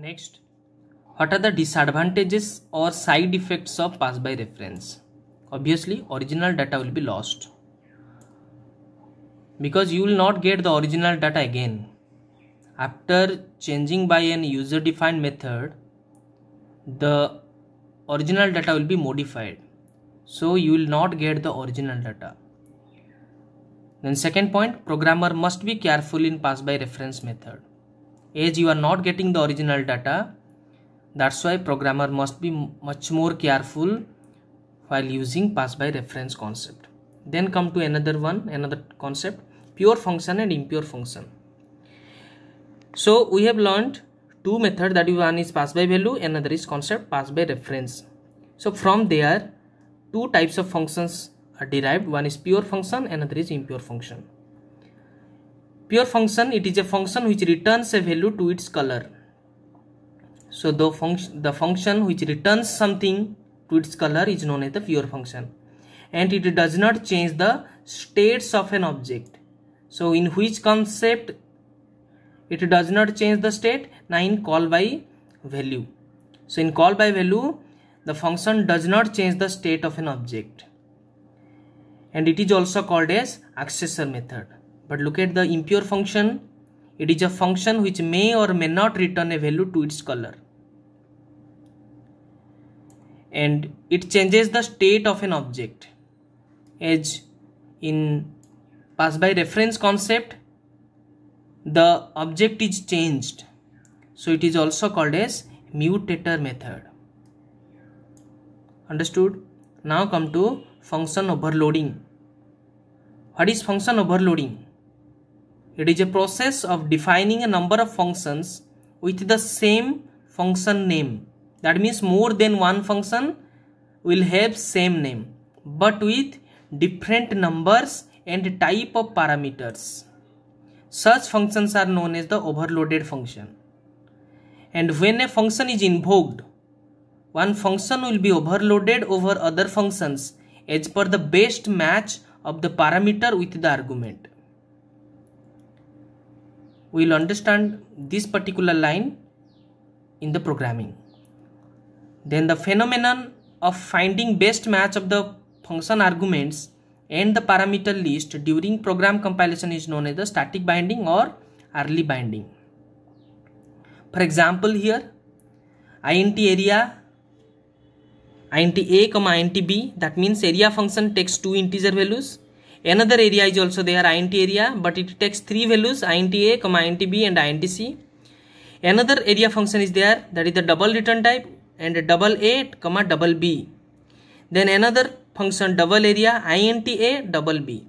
Next, what are the disadvantages or side effects of pass by reference? Obviously, original data will be lost because you will not get the original data again. After changing by an user defined method, the original data will be modified. So you will not get the original data. Then second point, programmer must be careful in pass by reference method as you are not getting the original data that's why programmer must be much more careful while using pass by reference concept then come to another one another concept pure function and impure function so we have learned two method that one is pass by value another is concept pass by reference so from there two types of functions are derived one is pure function another is impure function pure function it is a function which returns a value to its color so the function the function which returns something to its color is known as the pure function and it does not change the states of an object so in which concept it does not change the state now in call by value so in call by value the function does not change the state of an object and it is also called as accessor method but look at the impure function it is a function which may or may not return a value to its color and it changes the state of an object as in pass by reference concept the object is changed so it is also called as mutator method understood now come to function overloading what is function overloading it is a process of defining a number of functions with the same function name. That means more than one function will have same name but with different numbers and type of parameters. Such functions are known as the overloaded function. And when a function is invoked, one function will be overloaded over other functions as per the best match of the parameter with the argument we will understand this particular line in the programming then the phenomenon of finding best match of the function arguments and the parameter list during program compilation is known as the static binding or early binding for example here int area int a comma int b that means area function takes two integer values Another area is also there INT area but it takes three values INTA, INTB and INTC. Another area function is there that is the double return type and double A, comma double B. Then another function double area INTA double B.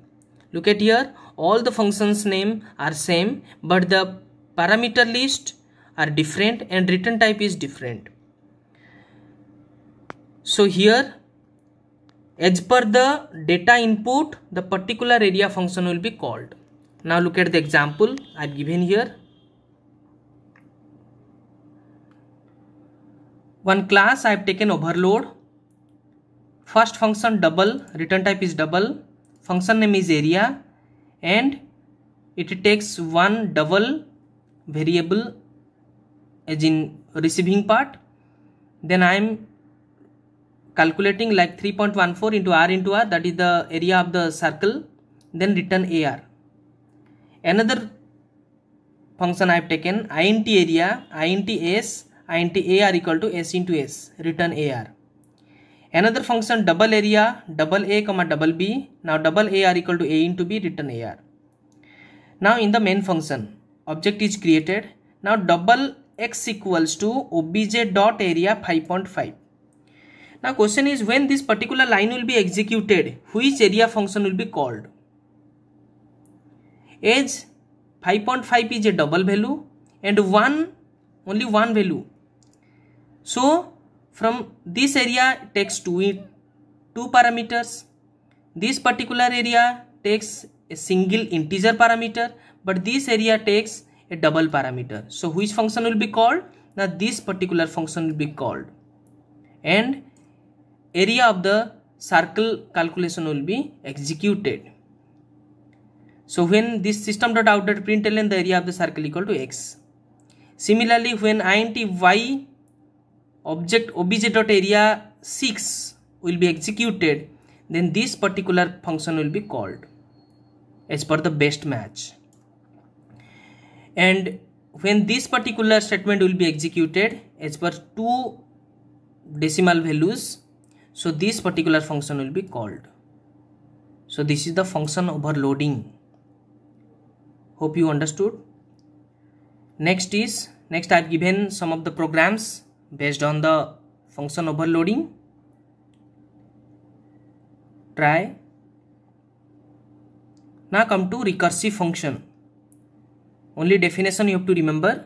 Look at here all the functions name are same but the parameter list are different and return type is different. So here as per the data input the particular area function will be called now look at the example i've given here one class i've taken overload first function double return type is double function name is area and it takes one double variable as in receiving part then i'm calculating like 3.14 into r into r that is the area of the circle then return ar another function i have taken int area int s int ar equal to s into s return ar another function double area double a comma double b now double a r equal to a into b return a r now in the main function object is created now double x equals to obj dot area 5.5 now question is when this particular line will be executed, which area function will be called? Age 5.5 is a double value and 1 only one value. So from this area takes two, two parameters. This particular area takes a single integer parameter but this area takes a double parameter. So which function will be called? Now this particular function will be called and area of the circle calculation will be executed. So when this system dot out dot println the area of the circle equal to x. Similarly, when int y object obj dot area 6 will be executed, then this particular function will be called as per the best match. And when this particular statement will be executed as per two decimal values so this particular function will be called so this is the function overloading hope you understood next is next i've given some of the programs based on the function overloading try now come to recursive function only definition you have to remember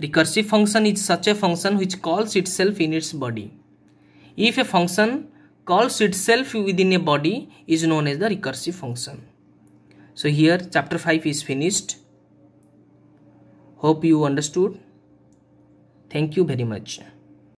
recursive function is such a function which calls itself in its body if a function calls itself within a body is known as the recursive function. So here chapter 5 is finished. Hope you understood. Thank you very much.